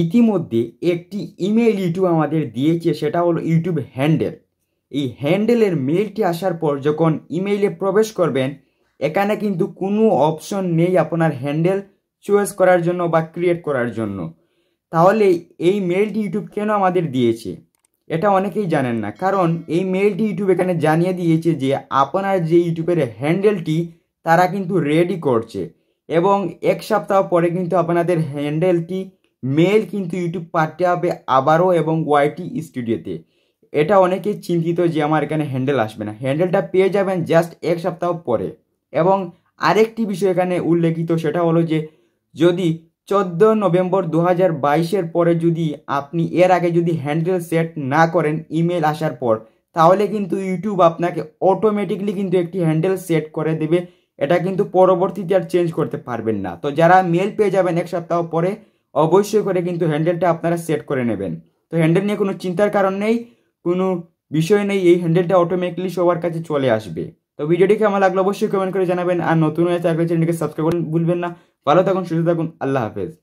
ইতিমধ্যে একটি email YouTube আমাদের দিয়েছে সেটা হলো ইউটিউব হ্যান্ডেল এই হ্যান্ডেলের মেলটি আসার পর যখন ইমেইলে প্রবেশ করবেন এখানে কিন্তু কোনো অপশন নেই আপনার হ্যান্ডেল চয়েস করার জন্য বা ক্রিয়েট করার জন্য তাহলে এই মেলটি ইউটিউব কেন আমাদের দিয়েছে এটা অনেকেই জানেন না কারণ এই মেলটি ইউটিউব এখানে জানিয়ে দিয়েছে যে আপনার যে ইউটিউবের হ্যান্ডেলটি তারা কিন্তু রেডি করছে এবং এক সপ্তাহ পরে কিন্তু আপনাদের হ্যান্ডেলটি মেল কিন্তু ইউটিউব পাঠতে হবে আবারও এবং ওয়াইটি স্টুডিওতে এটা অনেকে চিন্তিত যে আমার এখানে হ্যান্ডেল আসবে না হ্যান্ডেলটা পেয়ে যাবেন জাস্ট এক সপ্তাহ পরে এবং আরেকটি বিষয় এখানে উল্লেখিত সেটা হলো যে যদি চোদ্দ নভেম্বর দু হাজার বাইশের পরে যদি আপনি এর আগে যদি হ্যান্ডেল সেট না করেন ইমেল আসার পর তাহলে কিন্তু ইউটিউব আপনাকে অটোমেটিকলি কিন্তু একটি হ্যান্ডেল সেট করে দেবে এটা কিন্তু পরবর্তীতে আর চেঞ্জ করতে পারবেন না তো যারা মেল পেয়ে যাবেন এক সপ্তাহ পরে অবশ্যই করে কিন্তু হ্যান্ডেলটা আপনারা সেট করে নেবেন তো হ্যান্ডেল নিয়ে কোনো চিন্তার কারণ নেই কোনো বিষয় নেই এই হ্যান্ডেলটা অটোমেটিকলি সবার কাছে চলে আসবে তো ভিডিওটিকে আমার লাগলো অবশ্যই কমেন্ট করে জানাবেন আর নতুন হয়ে থাকলে চ্যানেলটিকে সাবস্ক্রাইব ভুলবেন না ভালো থাকুন সুস্থ থাকুন আল্লাহ হাফেজ